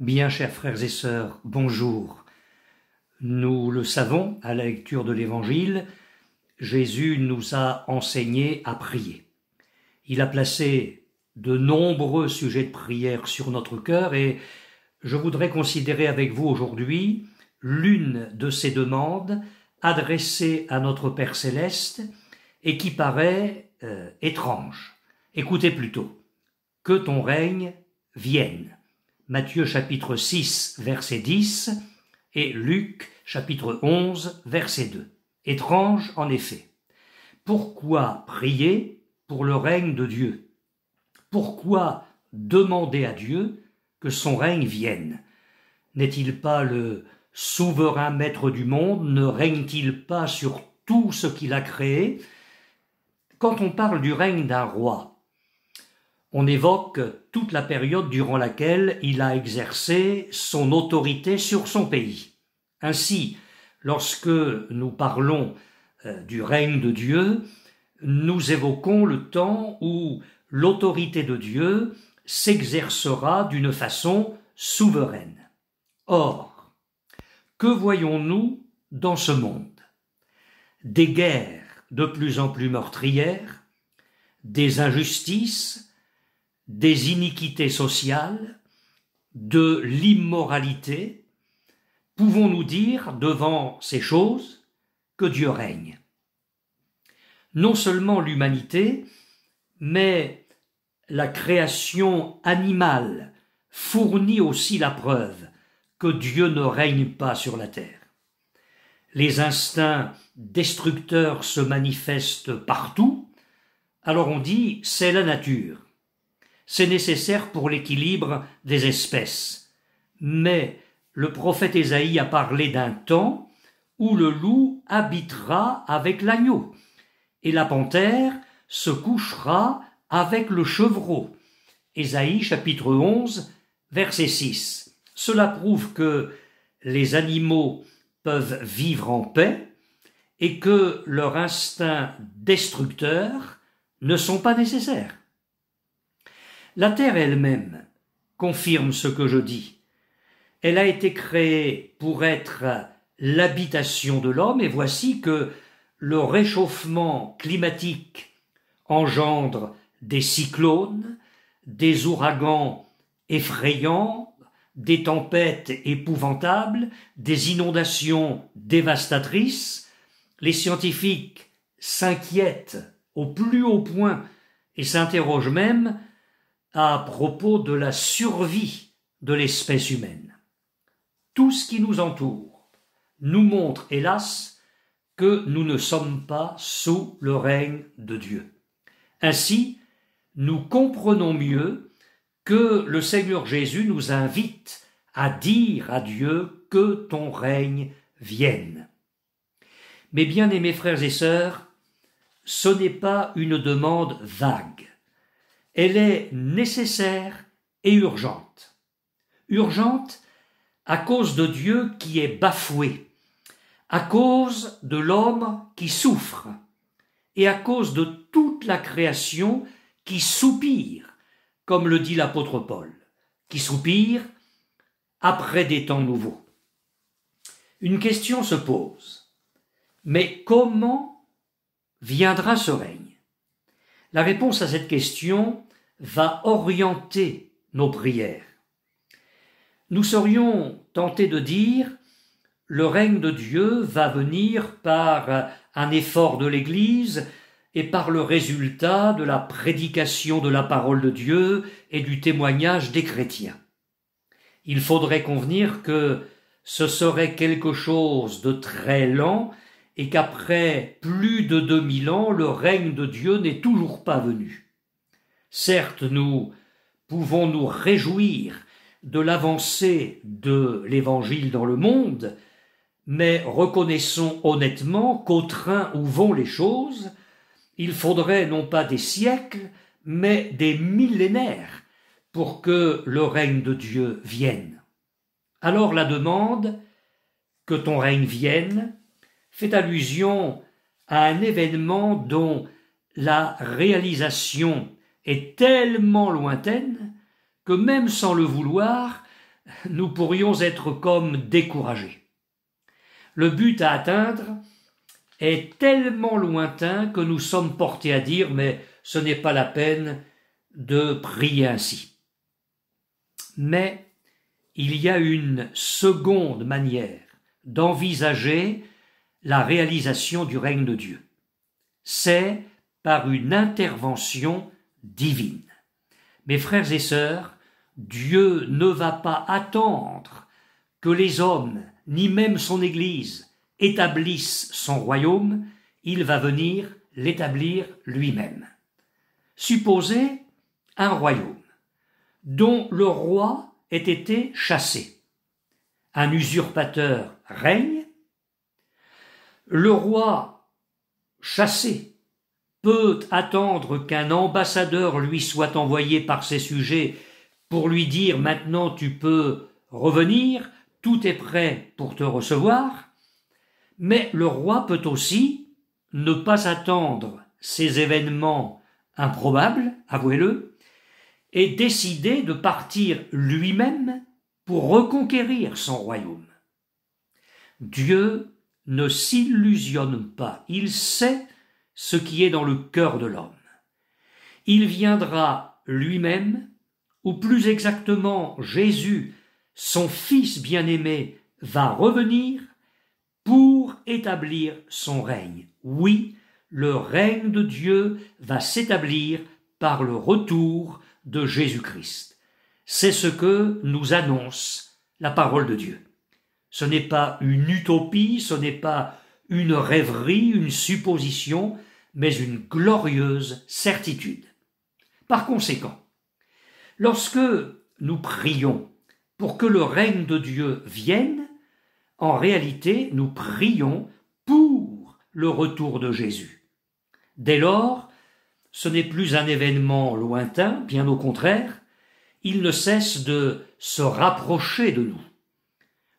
Bien chers frères et sœurs, bonjour. Nous le savons, à la lecture de l'Évangile, Jésus nous a enseigné à prier. Il a placé de nombreux sujets de prière sur notre cœur et je voudrais considérer avec vous aujourd'hui l'une de ces demandes adressées à notre Père céleste et qui paraît euh, étrange. Écoutez plutôt, que ton règne vienne. Matthieu chapitre 6 verset 10 et Luc chapitre 11 verset 2. Étrange en effet. Pourquoi prier pour le règne de Dieu Pourquoi demander à Dieu que son règne vienne N'est-il pas le souverain maître du monde Ne règne-t-il pas sur tout ce qu'il a créé Quand on parle du règne d'un roi, on évoque toute la période durant laquelle il a exercé son autorité sur son pays. Ainsi, lorsque nous parlons euh, du règne de Dieu, nous évoquons le temps où l'autorité de Dieu s'exercera d'une façon souveraine. Or, que voyons-nous dans ce monde Des guerres de plus en plus meurtrières, des injustices, des iniquités sociales, de l'immoralité, pouvons-nous dire devant ces choses que Dieu règne Non seulement l'humanité, mais la création animale fournit aussi la preuve que Dieu ne règne pas sur la terre. Les instincts destructeurs se manifestent partout, alors on dit c'est la nature c'est nécessaire pour l'équilibre des espèces. Mais le prophète Ésaïe a parlé d'un temps où le loup habitera avec l'agneau, et la panthère se couchera avec le chevreau. Ésaïe chapitre 11, verset 6. Cela prouve que les animaux peuvent vivre en paix et que leurs instincts destructeurs ne sont pas nécessaires. La terre elle-même confirme ce que je dis. Elle a été créée pour être l'habitation de l'homme et voici que le réchauffement climatique engendre des cyclones, des ouragans effrayants, des tempêtes épouvantables, des inondations dévastatrices. Les scientifiques s'inquiètent au plus haut point et s'interrogent même à propos de la survie de l'espèce humaine. Tout ce qui nous entoure nous montre, hélas, que nous ne sommes pas sous le règne de Dieu. Ainsi, nous comprenons mieux que le Seigneur Jésus nous invite à dire à Dieu que ton règne vienne. Mes bien-aimés frères et sœurs, ce n'est pas une demande vague. Elle est nécessaire et urgente. Urgente à cause de Dieu qui est bafoué, à cause de l'homme qui souffre, et à cause de toute la création qui soupire, comme le dit l'apôtre Paul, qui soupire après des temps nouveaux. Une question se pose, mais comment viendra ce règne La réponse à cette question va orienter nos prières. Nous serions tentés de dire le règne de Dieu va venir par un effort de l'Église et par le résultat de la prédication de la parole de Dieu et du témoignage des chrétiens. Il faudrait convenir que ce serait quelque chose de très lent et qu'après plus de deux mille ans, le règne de Dieu n'est toujours pas venu. Certes, nous pouvons nous réjouir de l'avancée de l'Évangile dans le monde, mais reconnaissons honnêtement qu'au train où vont les choses, il faudrait non pas des siècles, mais des millénaires pour que le règne de Dieu vienne. Alors la demande que ton règne vienne fait allusion à un événement dont la réalisation est tellement lointaine que même sans le vouloir, nous pourrions être comme découragés. Le but à atteindre est tellement lointain que nous sommes portés à dire mais ce n'est pas la peine de prier ainsi. Mais il y a une seconde manière d'envisager la réalisation du règne de Dieu. C'est par une intervention divine. Mes frères et sœurs, Dieu ne va pas attendre que les hommes, ni même son Église, établissent son royaume, il va venir l'établir lui-même. Supposez un royaume dont le roi ait été chassé. Un usurpateur règne. Le roi chassé peut attendre qu'un ambassadeur lui soit envoyé par ses sujets pour lui dire maintenant tu peux revenir, tout est prêt pour te recevoir, mais le roi peut aussi ne pas attendre ces événements improbables, avouez-le, et décider de partir lui-même pour reconquérir son royaume. Dieu ne s'illusionne pas, il sait ce qui est dans le cœur de l'homme. Il viendra lui-même, ou plus exactement Jésus, son Fils bien-aimé, va revenir pour établir son règne. Oui, le règne de Dieu va s'établir par le retour de Jésus-Christ. C'est ce que nous annonce la parole de Dieu. Ce n'est pas une utopie, ce n'est pas une rêverie, une supposition, mais une glorieuse certitude. Par conséquent, lorsque nous prions pour que le règne de Dieu vienne, en réalité, nous prions pour le retour de Jésus. Dès lors, ce n'est plus un événement lointain, bien au contraire, il ne cesse de se rapprocher de nous.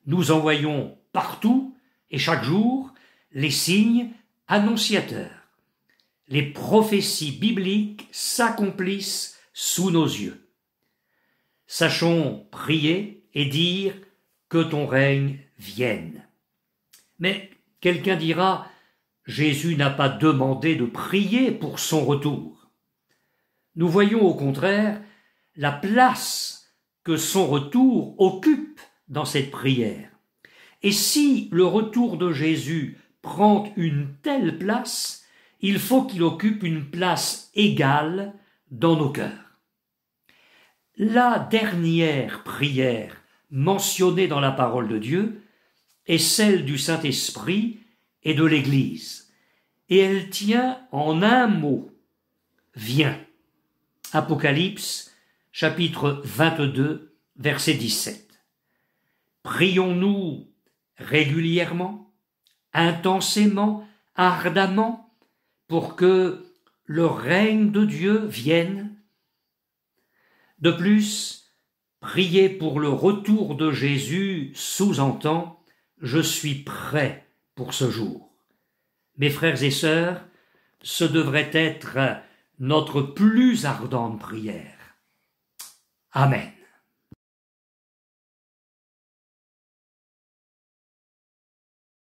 Nous envoyons partout et chaque jour les signes annonciateurs les prophéties bibliques s'accomplissent sous nos yeux. Sachons prier et dire que ton règne vienne. Mais quelqu'un dira, Jésus n'a pas demandé de prier pour son retour. Nous voyons au contraire la place que son retour occupe dans cette prière. Et si le retour de Jésus prend une telle place, il faut qu'il occupe une place égale dans nos cœurs. La dernière prière mentionnée dans la parole de Dieu est celle du Saint-Esprit et de l'Église, et elle tient en un mot Viens. Apocalypse chapitre 22 verset 17. Prions-nous régulièrement, intensément, ardemment pour que le règne de Dieu vienne. De plus, prier pour le retour de Jésus sous-entend Je suis prêt pour ce jour. Mes frères et sœurs, ce devrait être notre plus ardente prière. Amen.